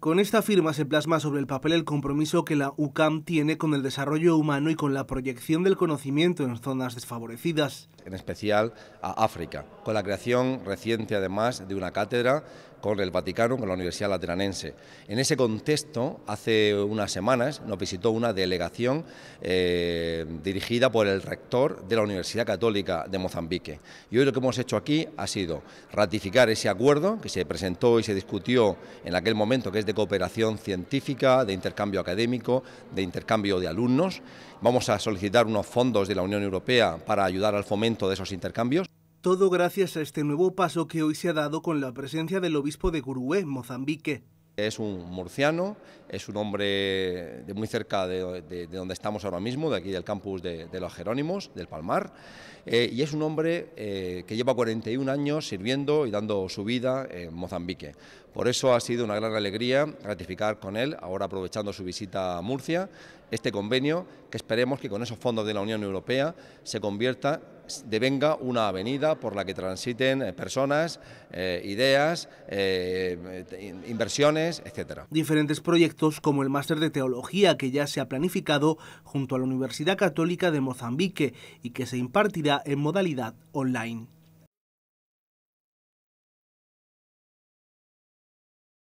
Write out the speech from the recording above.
Con esta firma se plasma sobre el papel el compromiso que la UCAM tiene con el desarrollo humano y con la proyección del conocimiento en zonas desfavorecidas en especial a África, con la creación reciente además de una cátedra con el Vaticano, con la Universidad Lateranense. En ese contexto, hace unas semanas nos visitó una delegación eh, dirigida por el rector de la Universidad Católica de Mozambique. Y hoy lo que hemos hecho aquí ha sido ratificar ese acuerdo que se presentó y se discutió en aquel momento, que es de cooperación científica, de intercambio académico, de intercambio de alumnos. Vamos a solicitar unos fondos de la Unión Europea para ayudar al fomento de esos intercambios. Todo gracias a este nuevo paso que hoy se ha dado con la presencia del obispo de Gurué, Mozambique. Es un murciano, es un hombre de muy cerca de, donde estamos ahora mismo, de aquí del campus de, los Jerónimos, del Palmar, eh, y es un hombre eh, que lleva 41 años sirviendo y dando su vida en Mozambique. Por eso ha sido una gran alegría ratificar con él, ahora aprovechando su visita a Murcia, este convenio que esperemos que con esos fondos de la Unión Europea se convierta devenga una avenida por la que transiten eh, personas, eh, ideas, eh, inversiones, etc. Diferentes proyectos como el máster de teología que ya se ha planificado junto a la Universidad Católica de Mozambique y que se impartirá en modalidad online.